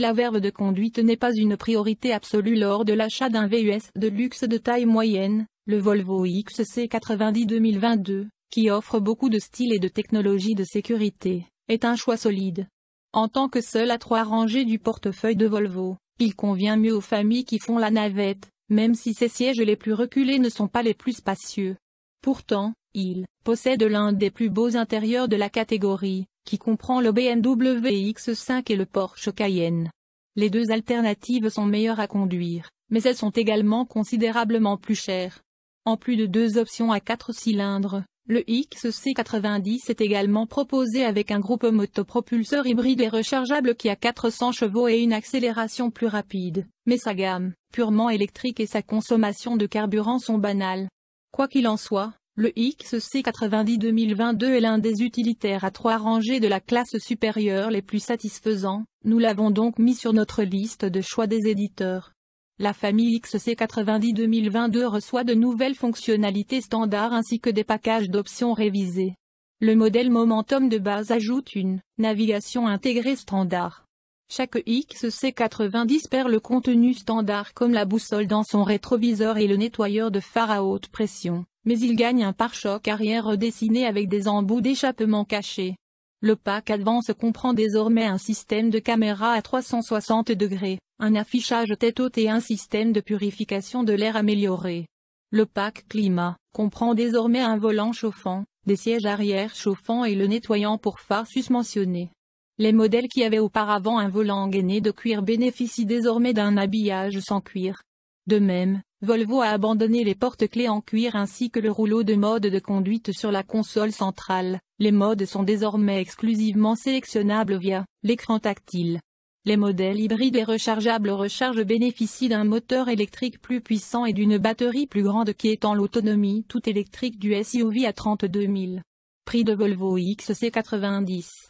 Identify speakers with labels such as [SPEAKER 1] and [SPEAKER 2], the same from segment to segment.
[SPEAKER 1] la verve de conduite n'est pas une priorité absolue lors de l'achat d'un VUS de luxe de taille moyenne, le Volvo XC90 2022, qui offre beaucoup de style et de technologies de sécurité, est un choix solide. En tant que seul à trois rangées du portefeuille de Volvo, il convient mieux aux familles qui font la navette, même si ses sièges les plus reculés ne sont pas les plus spacieux. Pourtant, il possède l'un des plus beaux intérieurs de la catégorie, qui comprend le BMW X5 et le Porsche Cayenne. Les deux alternatives sont meilleures à conduire, mais elles sont également considérablement plus chères. En plus de deux options à quatre cylindres, le XC90 est également proposé avec un groupe motopropulseur hybride et rechargeable qui a 400 chevaux et une accélération plus rapide, mais sa gamme, purement électrique et sa consommation de carburant sont banales. Quoi qu'il en soit, le XC90 2022 est l'un des utilitaires à trois rangées de la classe supérieure les plus satisfaisants, nous l'avons donc mis sur notre liste de choix des éditeurs. La famille XC90 2022 reçoit de nouvelles fonctionnalités standards ainsi que des packages d'options révisés. Le modèle Momentum de base ajoute une navigation intégrée standard. Chaque XC90 perd le contenu standard comme la boussole dans son rétroviseur et le nettoyeur de phare à haute pression, mais il gagne un pare-choc arrière redessiné avec des embouts d'échappement cachés. Le pack Advance comprend désormais un système de caméra à 360 degrés, un affichage tête haute et un système de purification de l'air amélioré. Le pack Climat comprend désormais un volant chauffant, des sièges arrière chauffants et le nettoyant pour phare susmentionné. Les modèles qui avaient auparavant un volant gainé de cuir bénéficient désormais d'un habillage sans cuir. De même, Volvo a abandonné les porte-clés en cuir ainsi que le rouleau de mode de conduite sur la console centrale. Les modes sont désormais exclusivement sélectionnables via l'écran tactile. Les modèles hybrides et rechargeables rechargent bénéficient d'un moteur électrique plus puissant et d'une batterie plus grande qui étend l'autonomie toute électrique du SUV à 32 000. Prix de Volvo XC90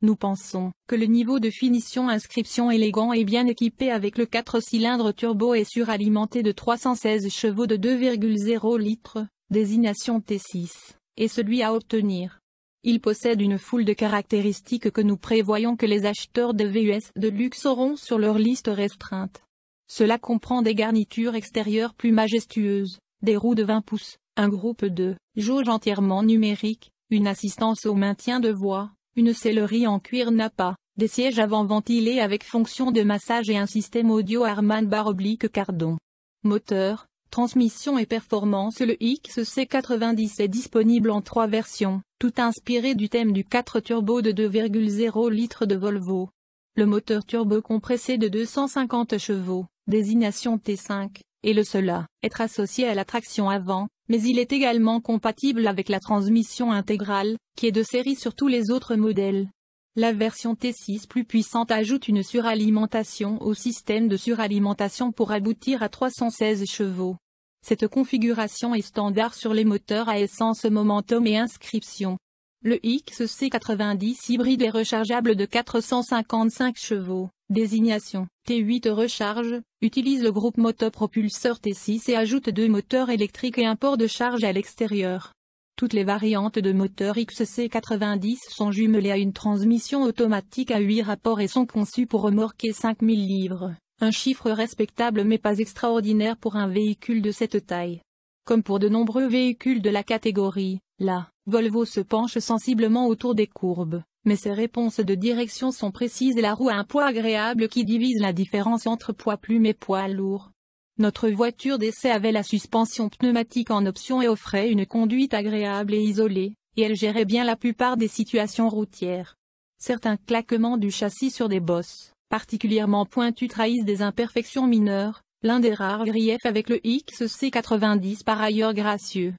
[SPEAKER 1] Nous pensons que le niveau de finition inscription élégant et bien équipé avec le 4 cylindres turbo et suralimenté de 316 chevaux de 2,0 litres, désignation T6, et celui à obtenir. Il possède une foule de caractéristiques que nous prévoyons que les acheteurs de VUS de luxe auront sur leur liste restreinte. Cela comprend des garnitures extérieures plus majestueuses, des roues de 20 pouces, un groupe de jauge entièrement numérique, une assistance au maintien de voie, une sellerie en cuir Napa, des sièges avant ventilés avec fonction de massage et un système audio Harman baroblique Cardon. Moteur, transmission et performance Le XC90 est disponible en trois versions, tout inspiré du thème du 4 turbo de 2,0 litres de Volvo. Le moteur turbo compressé de 250 chevaux, désignation T5, et le cela, être associé à la traction avant, mais il est également compatible avec la transmission intégrale, qui est de série sur tous les autres modèles. La version T6 plus puissante ajoute une suralimentation au système de suralimentation pour aboutir à 316 chevaux. Cette configuration est standard sur les moteurs à essence momentum et inscription. Le XC90 hybride est rechargeable de 455 chevaux, désignation. T8 recharge, utilise le groupe motopropulseur T6 et ajoute deux moteurs électriques et un port de charge à l'extérieur. Toutes les variantes de moteur XC90 sont jumelées à une transmission automatique à 8 rapports et sont conçues pour remorquer 5000 livres, un chiffre respectable mais pas extraordinaire pour un véhicule de cette taille. Comme pour de nombreux véhicules de la catégorie, la Volvo se penche sensiblement autour des courbes mais ses réponses de direction sont précises et la roue a un poids agréable qui divise la différence entre poids plume et poids lourd. Notre voiture d'essai avait la suspension pneumatique en option et offrait une conduite agréable et isolée, et elle gérait bien la plupart des situations routières. Certains claquements du châssis sur des bosses, particulièrement pointues trahissent des imperfections mineures, l'un des rares griefs avec le XC90 par ailleurs gracieux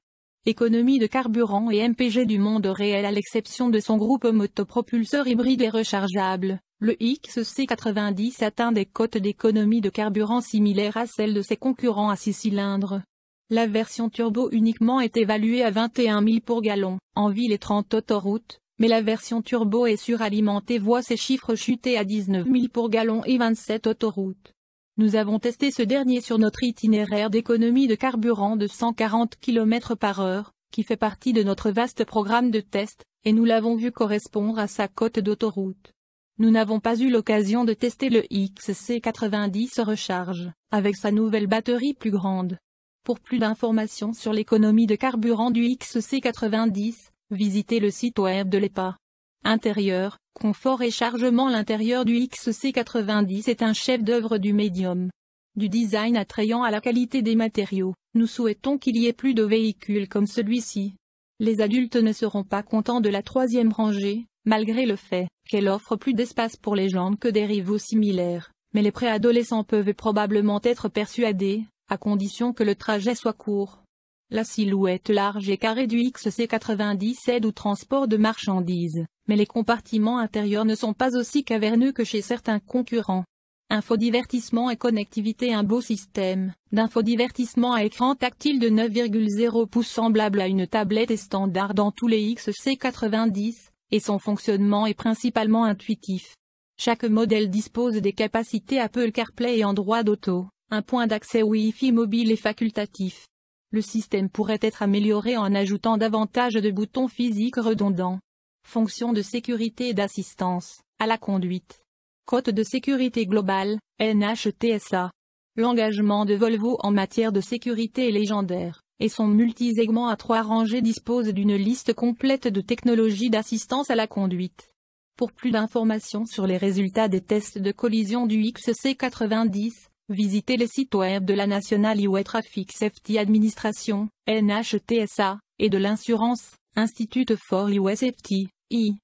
[SPEAKER 1] économie de carburant et MPG du monde réel à l'exception de son groupe motopropulseur hybride et rechargeable. Le XC90 atteint des cotes d'économie de carburant similaires à celles de ses concurrents à 6 cylindres. La version turbo uniquement est évaluée à 21 000 pour gallon, en ville et 30 autoroutes, mais la version turbo est suralimentée voit ses chiffres chuter à 19 000 pour gallon et 27 autoroutes. Nous avons testé ce dernier sur notre itinéraire d'économie de carburant de 140 km par heure, qui fait partie de notre vaste programme de test, et nous l'avons vu correspondre à sa cote d'autoroute. Nous n'avons pas eu l'occasion de tester le XC90 Recharge, avec sa nouvelle batterie plus grande. Pour plus d'informations sur l'économie de carburant du XC90, visitez le site web de l'EPA. Intérieur, confort et chargement L'intérieur du XC90 est un chef-d'œuvre du médium. Du design attrayant à la qualité des matériaux, nous souhaitons qu'il y ait plus de véhicules comme celui-ci. Les adultes ne seront pas contents de la troisième rangée, malgré le fait qu'elle offre plus d'espace pour les jambes que des rivaux similaires, mais les préadolescents peuvent probablement être persuadés, à condition que le trajet soit court, la silhouette large et carrée du XC90 aide au transport de marchandises, mais les compartiments intérieurs ne sont pas aussi caverneux que chez certains concurrents. Infodivertissement et connectivité Un beau système d'infodivertissement à écran tactile de 9,0 pouces semblable à une tablette est standard dans tous les XC90, et son fonctionnement est principalement intuitif. Chaque modèle dispose des capacités Apple CarPlay et Android Auto, un point d'accès Wi-Fi mobile est facultatif. Le système pourrait être amélioré en ajoutant davantage de boutons physiques redondants. Fonction de sécurité et d'assistance à la conduite. Cote de sécurité globale, NHTSA. L'engagement de Volvo en matière de sécurité est légendaire, et son multisegment à trois rangées dispose d'une liste complète de technologies d'assistance à la conduite. Pour plus d'informations sur les résultats des tests de collision du XC90, Visitez les sites web de la National Highway Traffic Safety Administration, NHTSA, et de l'Insurance, Institute for Highway Safety, I.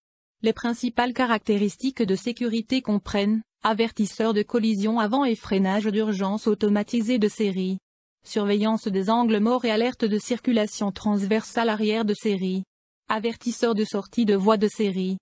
[SPEAKER 1] Les principales caractéristiques de sécurité comprennent, avertisseur de collision avant et freinage d'urgence automatisé de série, surveillance des angles morts et alerte de circulation transversale arrière de série, avertisseur de sortie de voie de série,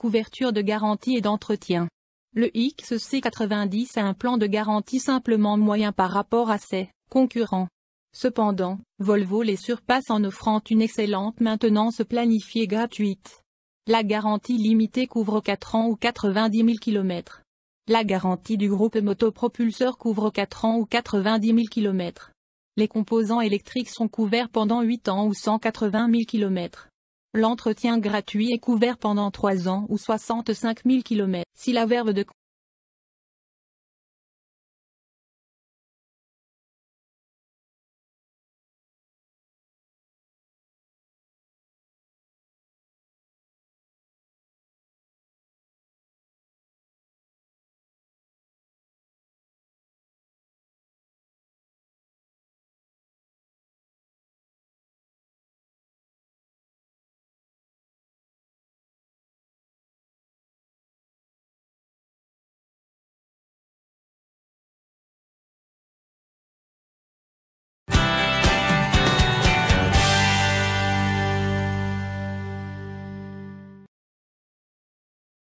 [SPEAKER 1] couverture de garantie et d'entretien. Le XC90 a un plan de garantie simplement moyen par rapport à ses concurrents. Cependant, Volvo les surpasse en offrant une excellente maintenance planifiée gratuite. La garantie limitée couvre 4 ans ou 90 000 km. La garantie du groupe motopropulseur couvre 4 ans ou 90 000 km. Les composants électriques sont couverts pendant 8 ans ou 180 000 km. L'entretien gratuit est couvert pendant 3 ans ou 65 000 km. Si la verve de